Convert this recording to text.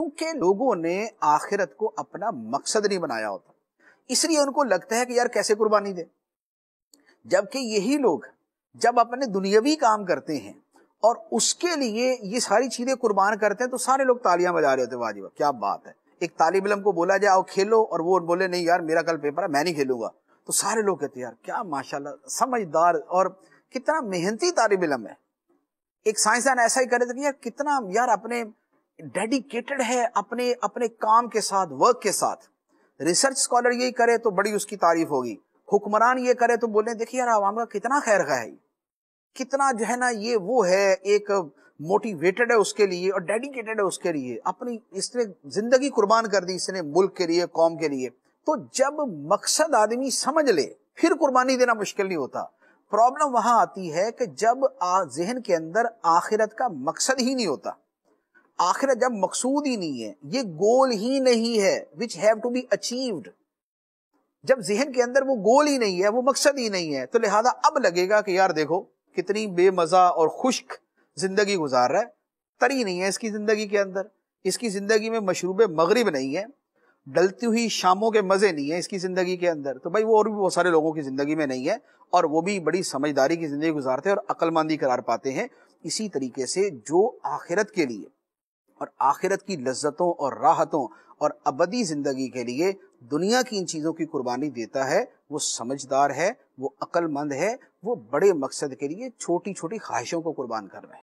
क्योंकि लोगों ने आखिरत को अपना मकसद नहीं बनाया होता इसलिए उनको लगता है कि यार कैसे कुर्बानी दे जबकि यही लोग जब अपने दुनियावी काम करते हैं और उसके लिए ये सारी चीजें कुर्बान करते हैं तो सारे लोग तालियां बजा रहे होते वाजिबा क्या बात है एक तालिब इलम को बोला जाए आओ खेलो और वो बोले नहीं यार मेरा कल पेपर है मैं नहीं खेलूंगा तो सारे लोग कहते यार क्या माशाल्लाह समझदार और कितना मेहनती तालिब इलम है एक साइंसदान ऐसा ही करे थे कि यार कितना यार अपने डेडिकेटेड है अपने अपने काम के साथ वर्क के साथ रिसर्च स्कॉलर ये करे तो बड़ी उसकी तारीफ होगी हुक्मरान ये करे तो बोले देखिए यार आवाम का कितना खैर खा है कितना जो है ना ये वो है एक मोटिवेटेड है उसके लिए और डेडिकेटेड है उसके लिए अपनी इसने जिंदगी कुर्बान कर दी इसने मुल्क के लिए कौम के लिए तो जब मकसद आदमी समझ ले फिर कुर्बानी देना मुश्किल नहीं होता प्रॉब्लम वहां आती है कि जब जहन के अंदर आखिरत का मकसद ही नहीं होता आखिर जब मकसूद ही नहीं है ये गोल ही नहीं है which have to be achieved जब जहन के अंदर वो गोल ही नहीं है वो मकसद ही नहीं है तो लिहाजा अब लगेगा कि यार देखो कितनी बेमजा और खुश्क जिंदगी गुजार रहा है तरी नहीं है इसकी जिंदगी के अंदर इसकी जिंदगी में मशरूब मगरब नहीं है डलती हुई शामों के मज़े नहीं है इसकी ज़िंदगी के अंदर तो भाई वो और भी बहुत सारे लोगों की ज़िंदगी में नहीं है और वो भी बड़ी समझदारी की ज़िंदगी गुजारते हैं और अक्लमंदी करार पाते हैं इसी तरीके से जो आखिरत के लिए और आखिरत की लज्जतों और राहतों और अबदी ज़िंदगी के लिए दुनिया की इन चीज़ों की कुर्बानी देता है वो समझदार है वो अक्लमंद है वो बड़े मकसद के लिए छोटी छोटी ख्वाहिशों को कुर्बान कर रहे हैं